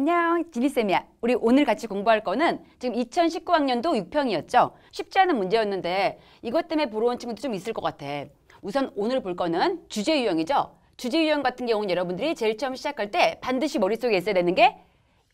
안녕, 지니쌤이야. 우리 오늘 같이 공부할 거는 지금 2019학년도 6평이었죠? 쉽지 않은 문제였는데 이것 때문에 보러 온 친구도 좀 있을 것 같아. 우선 오늘 볼 거는 주제 유형이죠? 주제 유형 같은 경우는 여러분들이 제일 처음 시작할 때 반드시 머릿속에 있어야 되는 게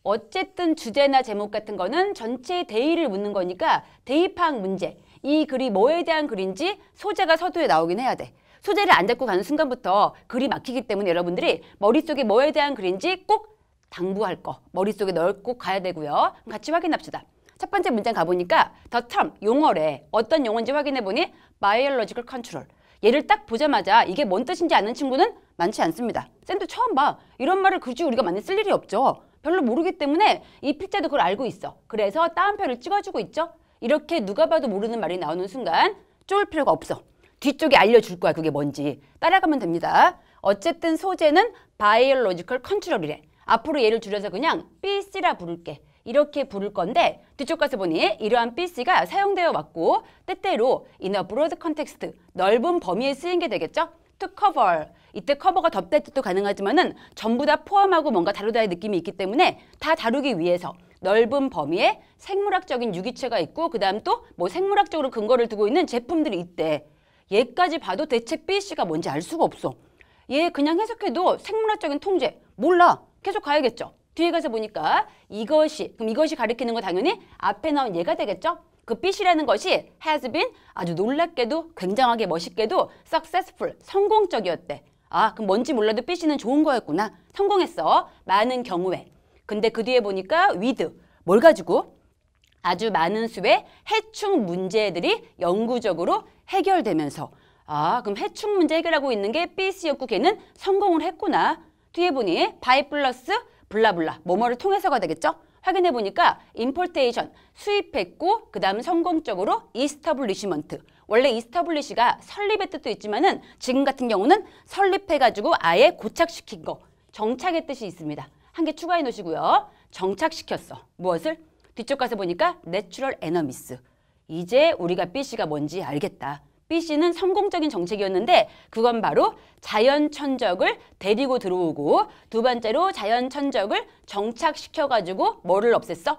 어쨌든 주제나 제목 같은 거는 전체 대의를 묻는 거니까 대의 파악 문제. 이 글이 뭐에 대한 글인지 소재가 서두에 나오긴 해야 돼. 소재를 안 잡고 가는 순간부터 글이 막히기 때문에 여러분들이 머릿속에 뭐에 대한 글인지 꼭 당부할 거 머릿속에 넣고 가야 되고요. 같이 확인합시다. 첫 번째 문장 가보니까 더 t 용어래 어떤 용어인지 확인해보니 biological control 얘를 딱 보자마자 이게 뭔 뜻인지 아는 친구는 많지 않습니다. 쌤도 처음 봐. 이런 말을 굳이 우리가 많이 쓸 일이 없죠. 별로 모르기 때문에 이 필자도 그걸 알고 있어. 그래서 따옴표를 찍어주고 있죠. 이렇게 누가 봐도 모르는 말이 나오는 순간 쫄 필요가 없어. 뒤쪽에 알려줄 거야 그게 뭔지. 따라가면 됩니다. 어쨌든 소재는 바이올로지컬 컨트롤이래. 앞으로 얘를 줄여서 그냥 BC라 부를게. 이렇게 부를 건데 뒤쪽 가서 보니 이러한 BC가 사용되어 왔고 때때로 in a broad context, 넓은 범위에 쓰인 게 되겠죠? to cover. 이때 커버가 덮다 뜻도 가능하지만은 전부 다 포함하고 뭔가 다루다의 느낌이 있기 때문에 다 다루기 위해서 넓은 범위에 생물학적인 유기체가 있고 그다음 또 뭐 생물학적으로 근거를 두고 있는 제품들이 있대. 얘까지 봐도 대체 BC가 뭔지 알 수가 없어. 얘 그냥 해석해도 생물학적인 통제 몰라. 계속 가야겠죠. 뒤에 가서 보니까 이것이, 그럼 이것이 가리키는 거 당연히 앞에 나온 얘가 되겠죠. 그 빛이라는 것이 has been 아주 놀랍게도 굉장하게 멋있게도 successful, 성공적이었대. 아, 그럼 뭔지 몰라도 빛이는 좋은 거였구나. 성공했어. 많은 경우에. 근데 그 뒤에 보니까 with, 뭘 가지고? 아주 많은 수의 해충 문제들이 영구적으로 해결되면서 아, 그럼 해충 문제 해결하고 있는 게삐이었고 걔는 성공을 했구나. 뒤에 보니 by 플러스 블라블라 뭐뭐를 통해서가 되겠죠? 확인해 보니까 importation 수입했고 그 다음 성공적으로 establishment 원래 establish가 설립의 뜻도 있지만은 지금 같은 경우는 설립해가지고 아예 고착시킨 거 정착의 뜻이 있습니다. 한 개 추가해 놓으시고요. 정착시켰어. 무엇을? 뒤쪽 가서 보니까 내추럴 에너미스 이제 우리가 BC가 뭔지 알겠다. B씨는 성공적인 정책이었는데 그건 바로 자연천적을 데리고 들어오고 두 번째로 자연천적을 정착시켜가지고 뭐를 없앴어?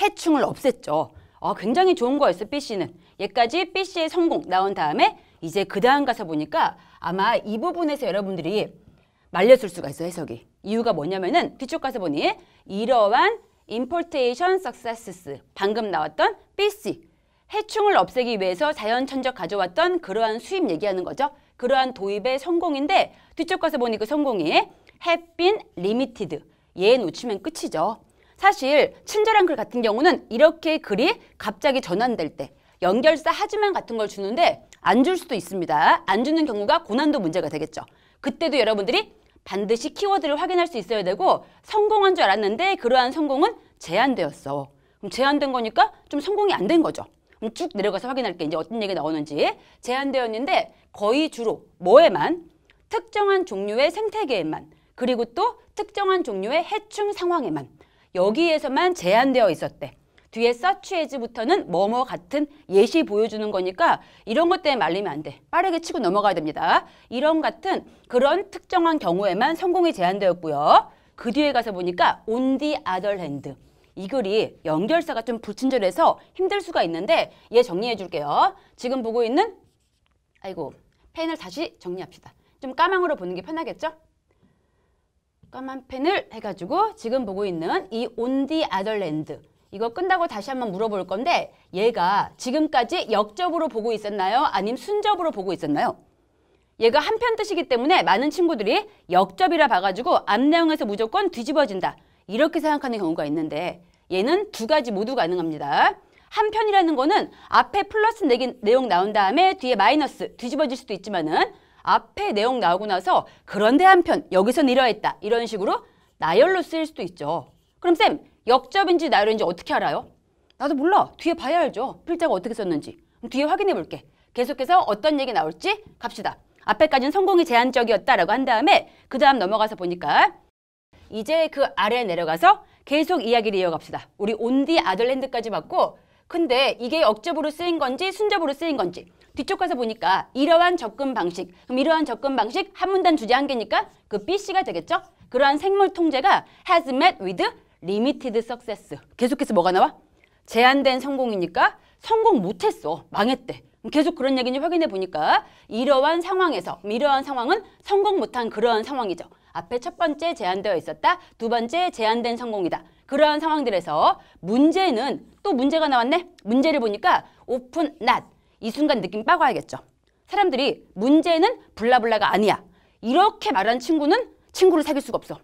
해충을 없앴죠. 어, 굉장히 좋은 거였어 B씨는. 얘까지 B씨의 성공 나온 다음에 이제 그 다음 가서 보니까 아마 이 부분에서 여러분들이 말렸을 수가 있어 해석이. 이유가 뭐냐면은 뒤쪽 가서 보니 이러한 importation successes 방금 나왔던 B씨 해충을 없애기 위해서 자연천적 가져왔던 그러한 수입 얘기하는 거죠. 그러한 도입의 성공인데 뒤쪽 가서 보니 그 성공이 햇빈 리미티드 얘 놓치면 끝이죠. 사실 친절한 글 같은 경우는 이렇게 글이 갑자기 전환될 때 연결사 하지만 같은 걸 주는데 안 줄 수도 있습니다. 안 주는 경우가 고난도 문제가 되겠죠. 그때도 여러분들이 반드시 키워드를 확인할 수 있어야 되고 성공한 줄 알았는데 그러한 성공은 제한되었어. 그럼 제한된 거니까 좀 성공이 안 된 거죠. 쭉 내려가서 확인할게 이제 어떤 얘기 가 나오는지 제한되어 있는데 거의 주로 뭐에만 특정한 종류의 생태계에만 그리고 또 특정한 종류의 해충 상황에만 여기에서만 제한되어 있었대. 뒤에 서치에즈부터는 뭐뭐 같은 예시 보여주는 거니까 이런 것 때문에 말리면 안 돼. 빠르게 치고 넘어가야 됩니다. 이런 같은 그런 특정한 경우에만 성공이 제한되었고요. 그 뒤에 가서 보니까 온디 아덜 핸드. 이 글이 연결사가 좀 불친절해서 힘들 수가 있는데 얘 정리해 줄게요. 지금 보고 있는 아이고 펜을 다시 정리합시다. 좀 까망으로 보는 게 편하겠죠? 까만 펜을 해가지고 지금 보고 있는 이 온디 아덜랜드 이거 끝나고 다시 한번 물어볼 건데 얘가 지금까지 역접으로 보고 있었나요? 아님 순접으로 보고 있었나요? 얘가 한편 뜻이기 때문에 많은 친구들이 역접이라 봐가지고 앞 내용에서 무조건 뒤집어진다. 이렇게 생각하는 경우가 있는데 얘는 두 가지 모두 가능합니다. 한편이라는 거는 앞에 플러스 내용 내 나온 다음에 뒤에 마이너스 뒤집어질 수도 있지만은 앞에 내용 나오고 나서 그런데 한편 여기서 이러했다 이런 식으로 나열로 쓰일 수도 있죠. 그럼 쌤 역접인지 나열인지 어떻게 알아요? 나도 몰라. 뒤에 봐야 알죠. 필자가 어떻게 썼는지. 그럼 뒤에 확인해 볼게. 계속해서 어떤 얘기 나올지 갑시다. 앞에까지는 성공이 제한적이었다라고 한 다음에 그 다음 넘어가서 보니까 이제 그 아래 내려가서 계속 이야기를 이어갑시다. 우리 온디 아들랜드까지 봤고 근데 이게 억제부로 쓰인 건지 순제부로 쓰인 건지 뒤쪽 가서 보니까 이러한 접근 방식 그럼 이러한 접근 방식 한 문단 주제 한 개니까 그 BC가 되겠죠? 그러한 생물 통제가 has met with limited success 계속해서 뭐가 나와? 제한된 성공이니까 성공 못했어 망했대 계속 그런 얘기는 확인해 보니까 이러한 상황에서 이러한 상황은 성공 못한 그러한 상황이죠 앞에 첫 번째 제한되어 있었다. 두 번째 제한된 성공이다. 그러한 상황들에서 문제는 또 문제가 나왔네. 문제를 보니까 오픈 낫. 이 순간 느낌 빠고 하겠죠. 사람들이 문제는 블라블라가 아니야. 이렇게 말한 친구는 친구를 사귈 수가 없어.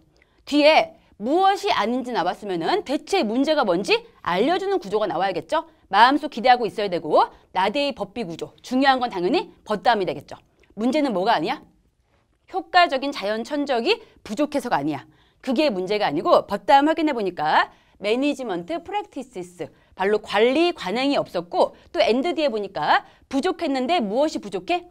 뒤에 무엇이 아닌지 나왔으면 대체 문제가 뭔지 알려주는 구조가 나와야겠죠. 마음속 기대하고 있어야 되고 나대의 법비 구조. 중요한 건 당연히 벗담이 되겠죠. 문제는 뭐가 아니야? 효과적인 자연 천적이 부족해서가 아니야. 그게 문제가 아니고 벗다음 확인해 보니까 매니지먼트 프랙티시스 발로 관리 관행이 없었고 또 엔드 뒤에 보니까 부족했는데 무엇이 부족해?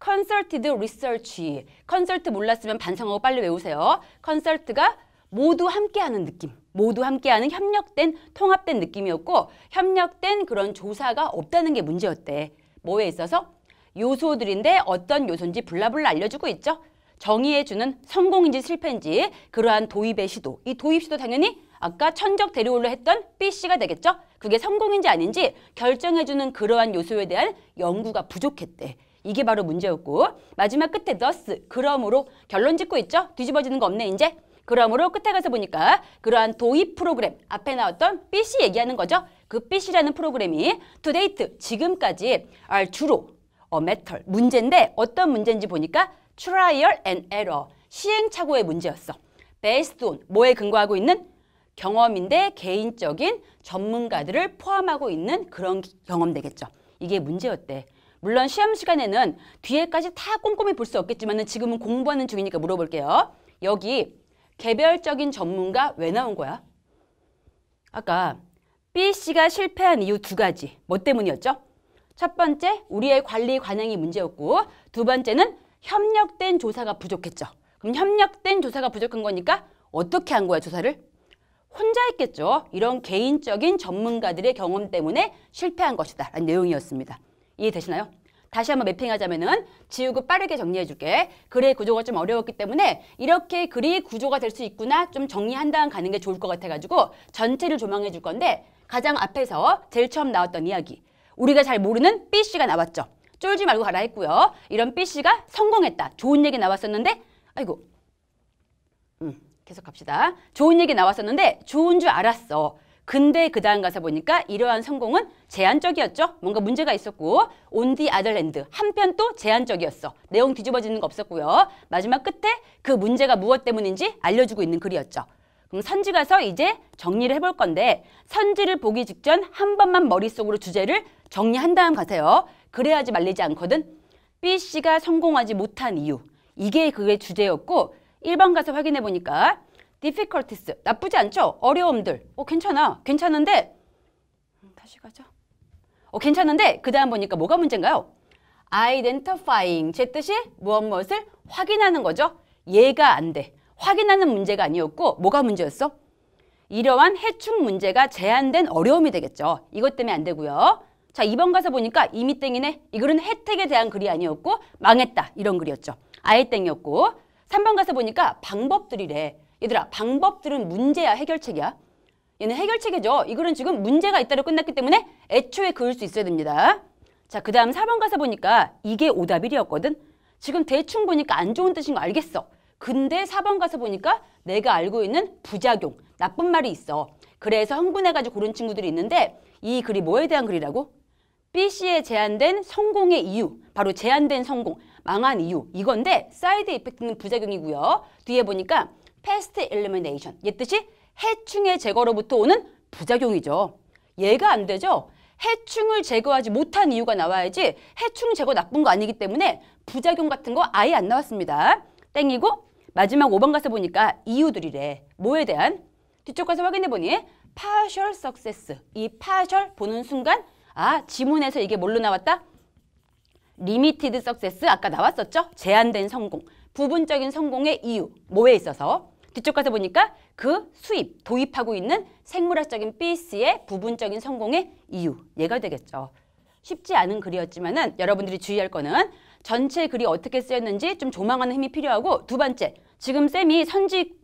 컨설티드 리서치 컨설트 몰랐으면 반성하고 빨리 외우세요 컨설트가 모두 함께하는 느낌 모두 함께하는 협력된 통합된 느낌이었고 협력된 그런 조사가 없다는 게 문제였대 뭐에 있어서 요소들인데 어떤 요소인지 블라블라 알려주고 있죠 정의해주는 성공인지 실패인지 그러한 도입의 시도 이 도입 시도 당연히 아까 천적 대리올로 했던 B씨가 되겠죠? 그게 성공인지 아닌지 결정해주는 그러한 요소에 대한 연구가 부족했대. 이게 바로 문제였고 마지막 끝에 너스 그러므로 결론 짓고 있죠? 뒤집어지는 거 없네 이제. 그러므로 끝에 가서 보니까 그러한 도입 프로그램 앞에 나왔던 BC 얘기하는 거죠. 그 BC라는 프로그램이 투데이트 지금까지 주로 어, 메털 문제인데 어떤 문제인지 보니까 트라이얼 앤 에러, 시행착오의 문제였어. 베이스드 온, 뭐에 근거하고 있는? 경험인데 개인적인 전문가들을 포함하고 있는 그런 경험 되겠죠. 이게 문제였대. 물론 시험 시간에는 뒤에까지 다 꼼꼼히 볼 수 없겠지만 지금은 공부하는 중이니까 물어볼게요. 여기 개별적인 전문가 왜 나온 거야? 아까 B씨가 실패한 이유 두 가지. 뭐 때문이었죠? 첫 번째, 우리의 관리 관행이 문제였고 두 번째는 협력된 조사가 부족했죠. 그럼 협력된 조사가 부족한 거니까 어떻게 한 거야 조사를? 혼자 했겠죠. 이런 개인적인 전문가들의 경험 때문에 실패한 것이다 라는 내용이었습니다. 이해되시나요? 다시 한번 맵핑하자면은 지우고 빠르게 정리해 줄게. 글의 구조가 좀 어려웠기 때문에 이렇게 글이 구조가 될 수 있구나 좀 정리한 다음 가는 게 좋을 것 같아가지고 전체를 조망해 줄 건데 가장 앞에서 제일 처음 나왔던 이야기 우리가 잘 모르는 B씨가 나왔죠. 쫄지 말고 가라 했고요. 이런 B씨가 성공했다. 좋은 얘기 나왔었는데 아이고 음, 계속 갑시다. 좋은 얘기 나왔었는데 좋은 줄 알았어. 근데 그 다음 가서 보니까 이러한 성공은 제한적이었죠. 뭔가 문제가 있었고 온디 아들랜드 한편 또 제한적이었어. 내용 뒤집어지는 거 없었고요. 마지막 끝에 그 문제가 무엇 때문인지 알려주고 있는 글이었죠. 그럼 선지 가서 이제 정리를 해볼 건데 선지를 보기 직전 한 번만 머릿속으로 주제를 정리한 다음 가세요. 그래야지 말리지 않거든. B 씨가 성공하지 못한 이유. 이게 그의 주제였고 1번 가서 확인해 보니까 difficulties 나쁘지 않죠? 어려움들. 어 괜찮아. 괜찮은데 음, 다시 가자. 어 괜찮은데 그다음 보니까 뭐가 문제인가요? identifying 제 뜻이 무엇 무엇을 확인하는 거죠. 얘가 안 돼. 확인하는 문제가 아니었고 뭐가 문제였어? 이러한 해충 문제가 제한된 어려움이 되겠죠. 이것 때문에 안 되고요. 자, 2번 가서 보니까 이미 땡이네. 이 글은 혜택에 대한 글이 아니었고 망했다 이런 글이었죠. 아예 땡이었고 3번 가서 보니까 방법들이래. 얘들아 방법들은 문제야 해결책이야. 얘는 해결책이죠. 이 글은 지금 문제가 있다로 끝났기 때문에 애초에 그을 수 있어야 됩니다. 자, 그 다음 4번 가서 보니까 이게 오답 1이었거든. 지금 대충 보니까 안 좋은 뜻인 거 알겠어. 근데 4번 가서 보니까 내가 알고 있는 부작용, 나쁜 말이 있어. 그래서 흥분해가지고 고른 친구들이 있는데 이 글이 뭐에 대한 글이라고? BC에 제한된 성공의 이유, 바로 제한된 성공, 망한 이유 이건데 사이드 이펙트는 부작용이고요. 뒤에 보니까 패스트 엘리미네이션, 옛 뜻이 해충의 제거로부터 오는 부작용이죠. 얘가 안 되죠. 해충을 제거하지 못한 이유가 나와야지 해충 제거 나쁜 거 아니기 때문에 부작용 같은 거 아예 안 나왔습니다. 땡이고 마지막 5번 가서 보니까 이유들이래. 뭐에 대한? 뒤쪽 가서 확인해보니 파셜 석세스. 이 파셜 보는 순간 아, 지문에서 이게 뭘로 나왔다? 리미티드 석세스 아까 나왔었죠? 제한된 성공, 부분적인 성공의 이유, 뭐에 있어서? 뒤쪽 가서 보니까 그 수입, 도입하고 있는 생물학적인 BC의 부분적인 성공의 이유, 얘가 되겠죠. 쉽지 않은 글이었지만 은 여러분들이 주의할 거는 전체 글이 어떻게 쓰였는지 좀 조망하는 힘이 필요하고 두 번째, 지금 쌤이 선지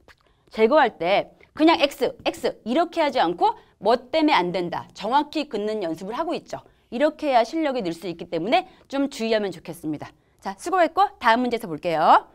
제거할 때 그냥 X, X 이렇게 하지 않고 뭐 때문에 안 된다. 정확히 긋는 연습을 하고 있죠. 이렇게 해야 실력이 늘 수 있기 때문에 좀 주의하면 좋겠습니다. 자, 수고했고 다음 문제에서 볼게요.